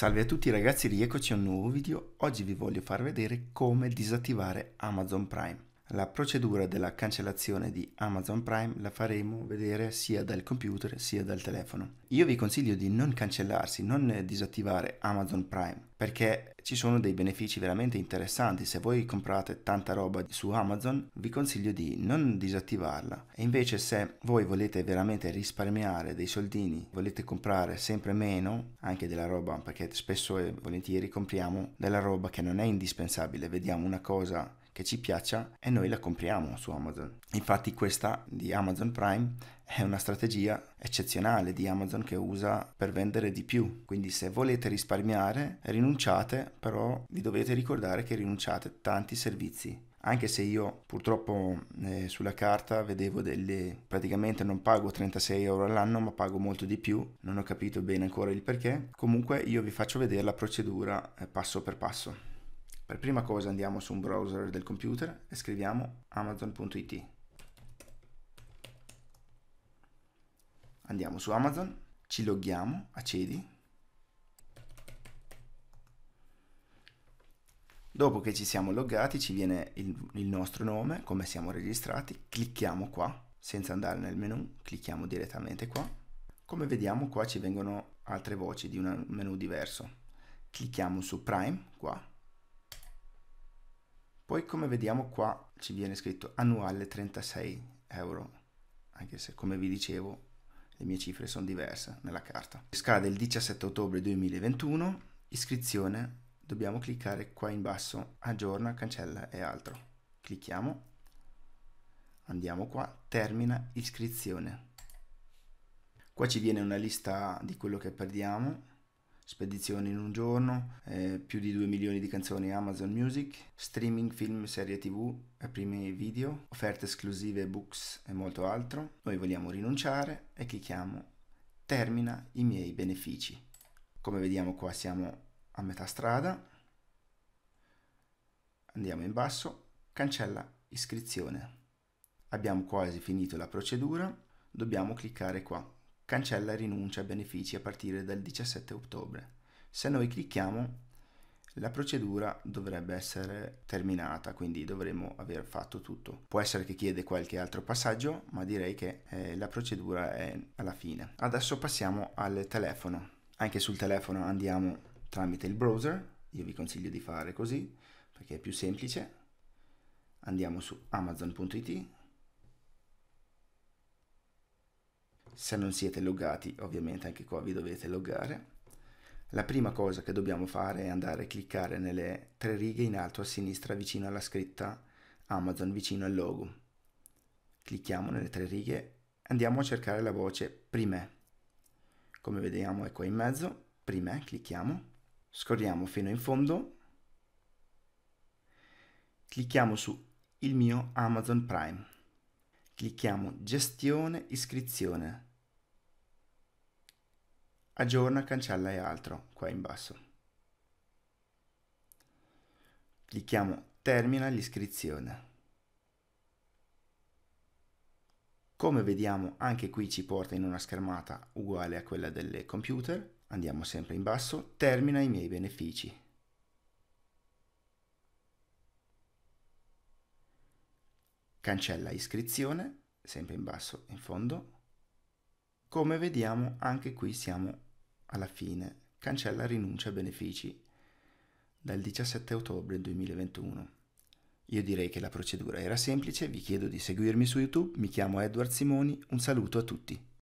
Salve a tutti ragazzi, rieccoci a un nuovo video. Oggi vi voglio far vedere come disattivare Amazon Prime. La procedura della cancellazione di Amazon Prime la faremo vedere sia dal computer sia dal telefono. Io vi consiglio di non cancellarsi, non disattivare Amazon Prime perché ci sono dei benefici veramente interessanti. Se voi comprate tanta roba su Amazon vi consiglio di non disattivarla. E invece se voi volete veramente risparmiare dei soldini, volete comprare sempre meno anche della roba perché spesso e volentieri compriamo della roba che non è indispensabile. Vediamo una cosa che ci piaccia e noi la compriamo su Amazon. Infatti questa di Amazon Prime è una strategia eccezionale di Amazon che usa per vendere di più. Quindi se volete risparmiare, rinunciate, però vi dovete ricordare che rinunciate a tanti servizi anche se io purtroppo eh, sulla carta vedevo delle praticamente non pago 36 euro all'anno ma pago molto di più non ho capito bene ancora il perché comunque io vi faccio vedere la procedura eh, passo per passo per prima cosa andiamo su un browser del computer e scriviamo amazon.it. Andiamo su Amazon, ci loghiamo, accedi. Dopo che ci siamo loggati ci viene il, il nostro nome, come siamo registrati, clicchiamo qua, senza andare nel menu, clicchiamo direttamente qua. Come vediamo qua ci vengono altre voci di un menu diverso. Clicchiamo su Prime qua poi come vediamo qua ci viene scritto annuale 36 euro, anche se come vi dicevo le mie cifre sono diverse nella carta. Scade il 17 ottobre 2021, iscrizione, dobbiamo cliccare qua in basso aggiorna, cancella e altro. Clicchiamo, andiamo qua, termina iscrizione. Qua ci viene una lista di quello che perdiamo, spedizioni in un giorno, eh, più di 2 milioni di canzoni Amazon Music, streaming film, serie tv e primi video, offerte esclusive, books e molto altro. Noi vogliamo rinunciare e clicchiamo termina i miei benefici. Come vediamo qua siamo a metà strada, andiamo in basso, cancella iscrizione. Abbiamo quasi finito la procedura, dobbiamo cliccare qua cancella rinuncia a benefici a partire dal 17 ottobre. Se noi clicchiamo la procedura dovrebbe essere terminata, quindi dovremmo aver fatto tutto. Può essere che chiede qualche altro passaggio, ma direi che eh, la procedura è alla fine. Adesso passiamo al telefono. Anche sul telefono andiamo tramite il browser, io vi consiglio di fare così perché è più semplice. Andiamo su amazon.it, se non siete loggati ovviamente anche qua vi dovete loggare la prima cosa che dobbiamo fare è andare a cliccare nelle tre righe in alto a sinistra vicino alla scritta Amazon vicino al logo clicchiamo nelle tre righe andiamo a cercare la voce prime come vediamo è ecco, qua in mezzo prime clicchiamo scorriamo fino in fondo clicchiamo su il mio Amazon Prime clicchiamo gestione iscrizione aggiorna, cancella e altro qua in basso. Clicchiamo termina l'iscrizione. Come vediamo anche qui ci porta in una schermata uguale a quella del computer. Andiamo sempre in basso, termina i miei benefici. Cancella iscrizione, sempre in basso in fondo. Come vediamo anche qui siamo alla fine, cancella rinuncia a benefici dal 17 ottobre 2021. Io direi che la procedura era semplice, vi chiedo di seguirmi su YouTube, mi chiamo Edward Simoni, un saluto a tutti.